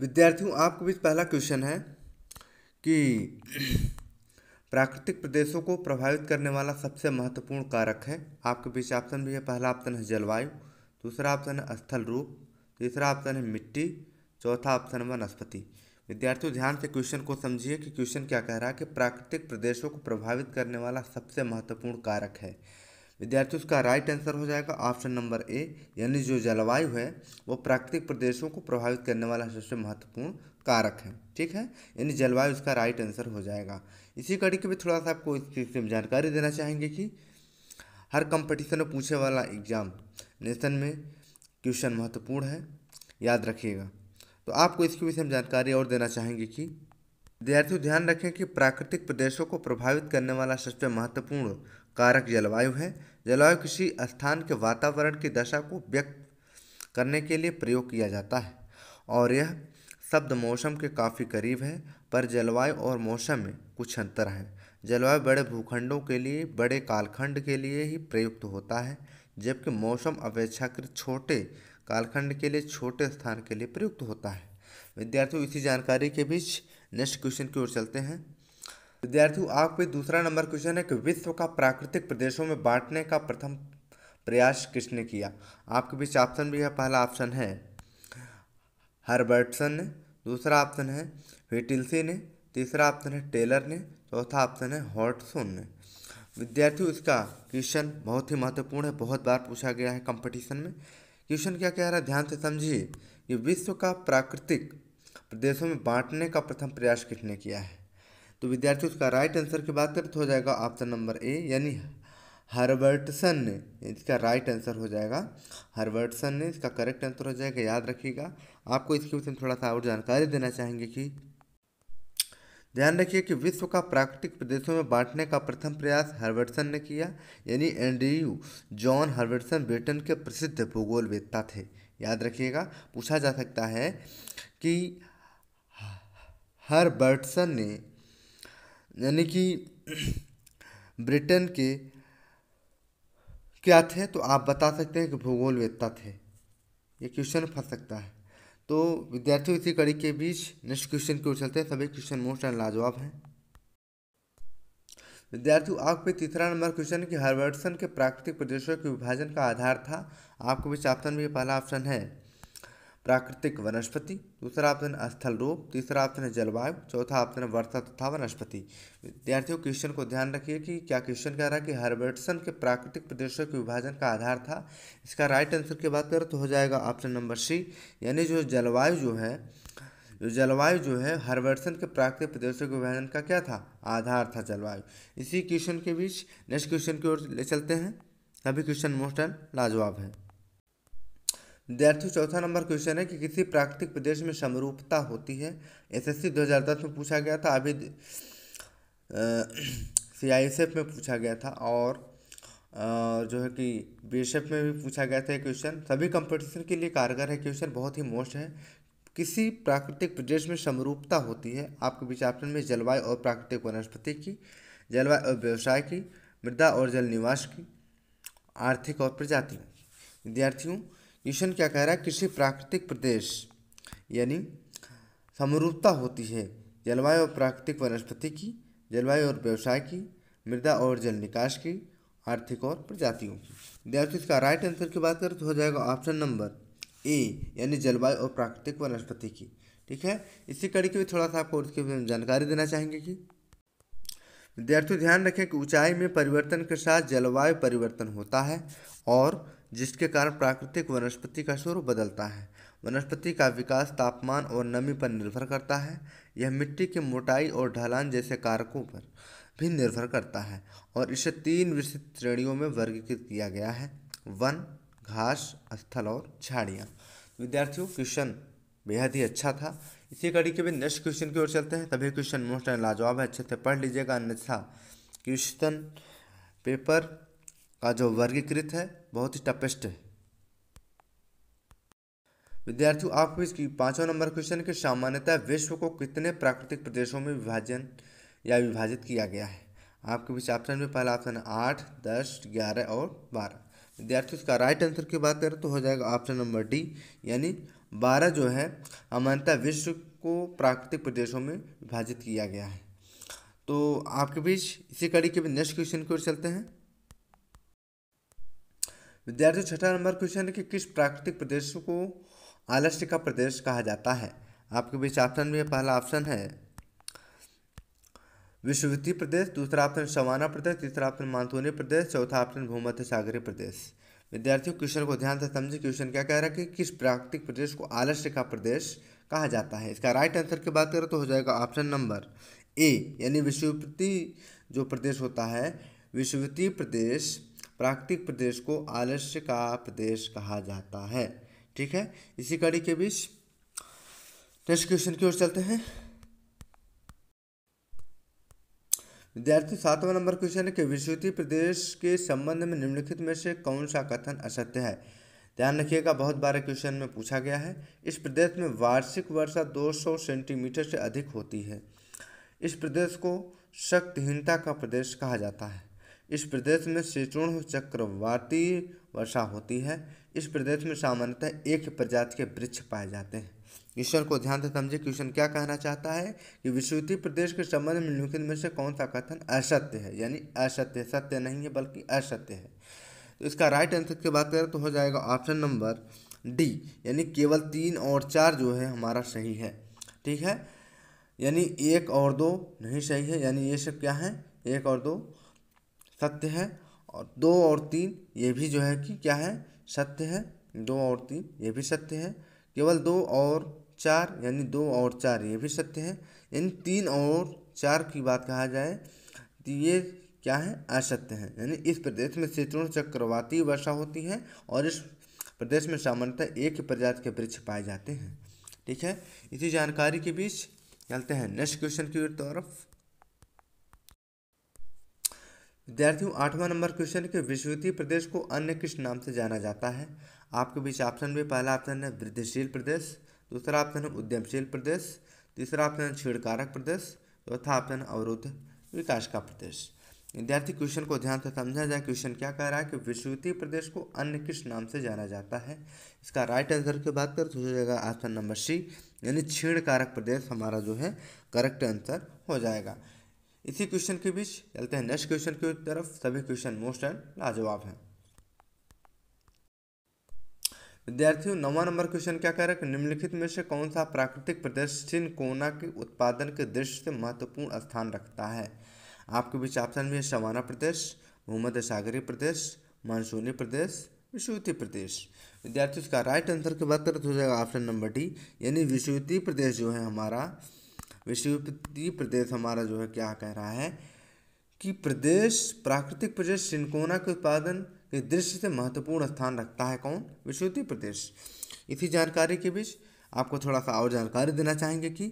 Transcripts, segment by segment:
विद्यार्थियों आपके बीच पहला क्वेश्चन है कि प्राकृतिक प्रदेशों को प्रभावित करने वाला सबसे महत्वपूर्ण कारक है आपके बीच ऑप्शन भी है पहला ऑप्शन है जलवायु दूसरा ऑप्शन है स्थल रूप तीसरा ऑप्शन है मिट्टी चौथा ऑप्शन है वनस्पति विद्यार्थियों ध्यान से क्वेश्चन को समझिए कि क्वेश्चन क्या कह रहा है कि प्राकृतिक प्रदेशों को प्रभावित करने वाला सबसे महत्वपूर्ण कारक है विद्यार्थियों इसका राइट आंसर हो जाएगा ऑप्शन नंबर ए यानी जो जलवायु है वो प्राकृतिक प्रदेशों को प्रभावित करने वाला सबसे महत्वपूर्ण कारक है ठीक है यानी जलवायु इसका राइट आंसर हो जाएगा इसी कड़ी के भी थोड़ा सा आपको इस चीज़ से जानकारी देना चाहेंगे कि हर कंपटीशन में पूछे वाला एग्जाम नेशन में क्वेश्चन महत्वपूर्ण है याद रखिएगा तो आपको इसके विषय में जानकारी और देना चाहेंगे कि विद्यार्थियों ध्यान रखें कि प्राकृतिक प्रदेशों को प्रभावित करने वाला सबसे महत्वपूर्ण कारक जलवायु है जलवायु किसी स्थान के वातावरण की दशा को व्यक्त करने के लिए प्रयोग किया जाता है और यह शब्द मौसम के काफ़ी करीब है पर जलवायु और मौसम में कुछ अंतर है जलवायु बड़े भूखंडों के लिए बड़े कालखंड के लिए ही प्रयुक्त होता है जबकि मौसम अपेक्षाकृत छोटे कालखंड के लिए छोटे स्थान के लिए प्रयुक्त होता है विद्यार्थियों इसी जानकारी के बीच नेक्स्ट क्वेश्चन की ओर चलते हैं विद्यार्थियों आपके दूसरा नंबर क्वेश्चन है कि विश्व का प्राकृतिक प्रदेशों में बांटने का प्रथम प्रयास किसने किया आपके बीच ऑप्शन भी है पहला ऑप्शन है हर्बर्टसन ने दूसरा ऑप्शन है विटिल्सी ने तीसरा ऑप्शन है टेलर ने चौथा ऑप्शन है हॉटसोन ने विद्यार्थियों इसका क्वेश्चन बहुत ही महत्वपूर्ण है बहुत बार पूछा गया है कंपटीशन में क्वेश्चन क्या कह रहा है ध्यान से समझिए कि विश्व का प्राकृतिक प्रदेशों में बांटने का प्रथम प्रयास किसने किया है तो विद्यार्थी उसका राइट आंसर की बात करें तो हो जाएगा ऑप्शन नंबर ए यानी हर्बर्टसन ने इसका राइट आंसर हो जाएगा हर्बर्टसन ने इसका करेक्ट आंसर हो जाएगा याद रखिएगा आपको इसके विषय में थोड़ा सा और जानकारी देना चाहेंगे कि ध्यान रखिए कि विश्व का प्राकृतिक प्रदेशों में बांटने का प्रथम प्रयास हर्बर्टसन ने किया यानी एंड्रयू जॉन हर्बर्टसन ब्रिटेन के प्रसिद्ध भूगोलवेत्ता थे याद रखिएगा पूछा जा सकता है कि हरबर्टसन ने यानी कि ब्रिटेन के क्या थे तो आप बता सकते हैं कि वेत्ता थे ये क्वेश्चन फंस सकता है तो विद्यार्थियों इसी कड़ी के बीच नेक्स्ट क्वेश्चन की ओर चलते हैं सभी क्वेश्चन मोस्ट एंड लाजवाब हैं विद्यार्थियों आपके तीसरा नंबर क्वेश्चन कि हर्बर्टसन के प्राकृतिक प्रदेशों के विभाजन का आधार था आपके बीच ऑप्शन में पहला ऑप्शन है प्राकृतिक वनस्पति दूसरा ऑप्शन स्थल रूप तीसरा ऑप्शन है जलवायु चौथा ऑप्शन है वर्षा तथा वनस्पति विद्यार्थियों क्वेश्चन को ध्यान रखिए कि क्या क्वेश्चन कह रहा है कि हर्बर्टसन के प्राकृतिक प्रदेशों के विभाजन का आधार था इसका राइट आंसर की बात करें तो हो जाएगा ऑप्शन नंबर सी यानी जो जलवायु जो है जो जलवायु जो है हर्बर्टसन के प्राकृतिक प्रदेशों के विभाजन का क्या था आधार था जलवायु इसी क्वेश्चन के बीच नेक्स्ट क्वेश्चन की ओर ले चलते हैं सभी क्वेश्चन मोस्ट लाजवाब है विद्यार्थियों चौथा नंबर क्वेश्चन है कि किसी प्राकृतिक प्रदेश में समरूपता होती है एसएससी 2010 में पूछा गया था अभी सीआईएसएफ में पूछा गया था और आ, जो है कि एफ में भी पूछा गया था क्वेश्चन सभी कंपटीशन के लिए कारगर है क्वेश्चन बहुत ही मोस्ट है किसी प्राकृतिक प्रदेश में समरूपता होती है आपके बीच ऑप्शन में जलवायु और प्राकृतिक वनस्पति की जलवायु और व्यवसाय की मृदा और जल निवास की आर्थिक और प्रजातियों विद्यार्थियों क्वेश्चन क्या कह रहा है कृषि प्राकृतिक प्रदेश यानी समरूपता होती है जलवायु और प्राकृतिक वनस्पति की जलवायु और व्यवसाय की मृदा और जल निकास की आर्थिक और प्रजातियों की विद्यार्थी इसका राइट आंसर की बात करें तो हो जाएगा ऑप्शन नंबर ए यानी जलवायु और प्राकृतिक वनस्पति की ठीक है इसी कड़ी की भी थोड़ा सा आपको उसके बारे में जानकारी देना चाहेंगे कि विद्यार्थियों ध्यान रखें कि ऊंचाई में परिवर्तन के साथ जलवायु परिवर्तन होता है और जिसके कारण प्राकृतिक वनस्पति का स्वरूप बदलता है वनस्पति का विकास तापमान और नमी पर निर्भर करता है यह मिट्टी की मोटाई और ढलान जैसे कारकों पर भी निर्भर करता है और इसे तीन विस्तृत श्रेणियों में वर्गीकृत किया गया है वन घास स्थल और झाड़ियाँ विद्यार्थियों क्वेश्चन बेहद ही अच्छा था इसी कड़ी के भी नेक्स्ट क्वेश्चन की ओर चलते हैं तभी क्वेश्चन मोस्ट लाजवाब है अच्छे से पढ़ लीजिएगा अन्यथा क्वेश्चन पेपर का जो वर्गीकृत है बहुत ही टपेस्ट है विद्यार्थियों आपको इसकी पांचवा नंबर क्वेश्चन के सामान्यतः विश्व को कितने प्राकृतिक प्रदेशों में विभाजन या विभाजित किया गया है आपके बीच ऑप्शन में पहला ऑप्शन आठ दस ग्यारह और बारह विद्यार्थियों इसका राइट आंसर की बात करें तो हो जाएगा ऑप्शन नंबर डी यानी बारह जो है सामान्यतः विश्व को प्राकृतिक प्रदेशों में विभाजित किया गया है तो आपके बीच इसी कड़ी के नेक्स्ट क्वेश्चन की ओर चलते हैं विद्यार्थियों छठा नंबर क्वेश्चन है कि किस प्राकृतिक प्रदेश को आलस्य का प्रदेश कहा जाता है आपके बीच ऑप्शन में पहला ऑप्शन है विश्वविद्य प्रदेश दूसरा ऑप्शन सवाना प्रदेश तीसरा ऑप्शन मानसूनी प्रदेश चौथा ऑप्शन भूमध्य सागरी प्रदेश विद्यार्थियों क्वेश्चन को ध्यान से समझे क्वेश्चन क्या कह रहा है कि किस प्राकृतिक प्रदेश को आलस्य का प्रदेश कहा जाता है इसका राइट आंसर की बात करें तो हो जाएगा ऑप्शन नंबर ए यानी विश्वविद्य जो प्रदेश होता है विश्वविद्य प्रदेश प्राकृतिक प्रदेश को आलस्य का प्रदेश कहा जाता है ठीक है इसी कड़ी के बीच नेक्स्ट क्वेश्चन की ओर चलते हैं विद्यार्थी सातवां नंबर क्वेश्चन है कि विश्वती प्रदेश के संबंध में निम्नलिखित में से कौन सा कथन असत्य है ध्यान रखिएगा बहुत बार क्वेश्चन में पूछा गया है इस प्रदेश में वार्षिक वर्षा 200 सेंटीमीटर से अधिक होती है इस प्रदेश को शक्तिहीनता का प्रदेश कहा जाता है इस प्रदेश में सेचुण चक्रवाती वर्षा होती है इस प्रदेश में सामान्यतः एक प्रजाति के वृक्ष पाए जाते हैं ईश्वर को ध्यान से समझे क्वेश्चन क्या कहना चाहता है कि विश्वती प्रदेश के संबंध में निम्नलिखित में से कौन सा कथन असत्य है यानी असत्य सत्य नहीं है बल्कि असत्य है तो इसका राइट आंसर की बात करें तो हो जाएगा ऑप्शन नंबर डी यानी केवल तीन और चार जो है हमारा सही है ठीक है यानी एक और दो नहीं सही है यानी ये सब क्या है एक और दो सत्य है और दो और तीन ये भी जो है कि क्या है सत्य है दो और तीन ये भी सत्य है केवल दो और चार यानी दो और चार ये भी सत्य है यानी तीन और चार की बात कहा जाए तो ये क्या है असत्य है यानी इस प्रदेश में क्षेत्रों चक्रवाती वर्षा होती है और इस प्रदेश में सामान्यतः एक प्रजात प्रजाति के वृक्ष पाए जाते हैं ठीक है इसी जानकारी के बीच चलते हैं नेक्स्ट क्वेश्चन की तरफ विद्यार्थियों आठवां नंबर क्वेश्चन के विश्वतीय प्रदेश को अन्य किस नाम से जाना जाता है आपके बीच ऑप्शन में पहला ऑप्शन है वृद्धिशील प्रदेश दूसरा ऑप्शन है उद्यमशील प्रदेश तीसरा ऑप्शन है छिड़कारक प्रदेश चौथा ऑप्शन अवरुद्ध विकास का प्रदेश विद्यार्थी क्वेश्चन को ध्यान से समझा जाए क्वेश्चन क्या कह रहा है कि विश्वविद्यालय प्रदेश को अन्य किस नाम से जाना जाता है इसका राइट आंसर की बात करें तो हो जाएगा ऑप्शन नंबर सी यानी कारक प्रदेश हमारा जो है करेक्ट आंसर हो जाएगा इसी क्वेश्चन के बीच चलते हैं नेक्स्ट क्वेश्चन की तरफ सभी क्वेश्चन मोस्ट एंड लाजवाब हैं विद्यार्थियों नवा नंबर क्वेश्चन क्या कह रहा है निम्नलिखित में से कौन सा प्राकृतिक प्रदर्शन कोना के उत्पादन के दृष्टि से महत्वपूर्ण स्थान रखता है आपके बीच ऑप्शन भी है सवाना प्रदेश भूमध्य सागरी प्रदेश मानसूनी प्रदेश विश्वती प्रदेश विद्यार्थियों इसका राइट आंसर की बात करें तो हो जाएगा ऑप्शन नंबर डी यानी विश्वती प्रदेश जो है हमारा विश्वविद्यालय प्रदेश हमारा जो है क्या कह रहा है कि प्रदेश प्राकृतिक प्रदेश सिनकोना के उत्पादन के दृष्टि से महत्वपूर्ण स्थान रखता है कौन विश्वविद्यालय प्रदेश इसी जानकारी के बीच आपको थोड़ा सा और जानकारी देना चाहेंगे कि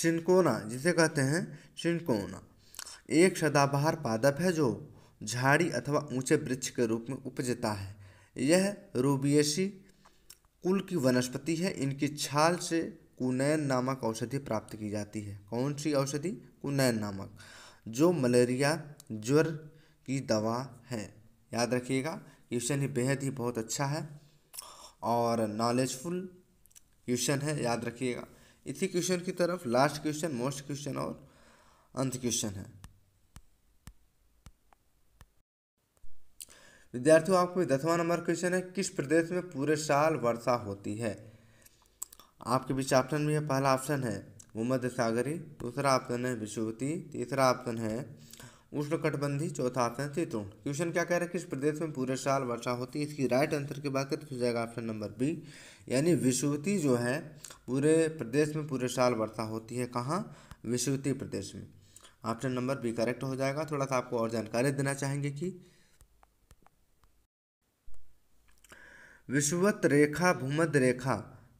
सिनकोना जिसे कहते हैं सिनकोना एक सदाबहार पादप है जो झाड़ी अथवा ऊंचे वृक्ष के रूप में उपजता है यह रूबियसी कुल की वनस्पति है इनकी छाल से कुनैन नामक औषधि प्राप्त की जाती है कौन सी औषधि कुनैन नामक जो मलेरिया ज्वर की दवा है याद रखिएगा क्वेश्चन ही बेहद ही बहुत अच्छा है और नॉलेजफुल क्वेश्चन है याद रखिएगा इसी क्वेश्चन की तरफ लास्ट क्वेश्चन मोस्ट क्वेश्चन और अंत क्वेश्चन है विद्यार्थियों आपको दसवां नंबर क्वेश्चन है किस प्रदेश में पूरे साल वर्षा होती है आपके बीच ऑप्शन भी है पहला ऑप्शन है भूमध्य सागरी दूसरा ऑप्शन है विश्वती तीसरा ऑप्शन है उष्णकटबंधी चौथा ऑप्शन तीतुण क्वेश्चन क्या कह रहा है किस प्रदेश में पूरे साल वर्षा होती है इसकी राइट आंसर की बात करें तो जाएगा ऑप्शन नंबर बी यानी विश्वती जो है पूरे प्रदेश में पूरे साल वर्षा होती है कहाँ विश्वती प्रदेश में ऑप्शन नंबर बी करेक्ट हो जाएगा थोड़ा सा आपको और जानकारी देना चाहेंगे कि विषुवत रेखा भूमध्य रेखा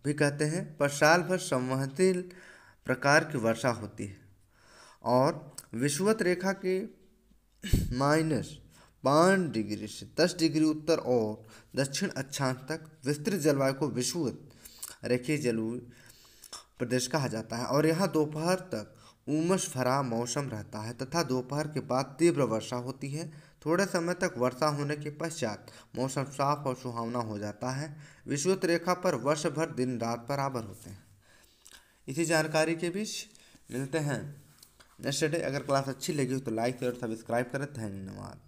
भी कहते हैं पर साल भर संवहनशील प्रकार की वर्षा होती है और विषुवत रेखा के माइनस पाँच डिग्री से दस डिग्री उत्तर और दक्षिण अक्षांश तक विस्तृत जलवायु को विषुवत रेखीय जलवायु प्रदेश कहा जाता है और यहाँ दोपहर तक उमस भरा मौसम रहता है तथा दोपहर के बाद तीव्र वर्षा होती है थोड़े समय तक वर्षा होने के पश्चात मौसम साफ और सुहावना हो जाता है विश्वत रेखा पर वर्ष भर दिन रात बराबर होते हैं इसी जानकारी के बीच मिलते हैं नेक्स्ट डे अगर क्लास अच्छी लगी हो तो लाइक और सब्सक्राइब करें धन्यवाद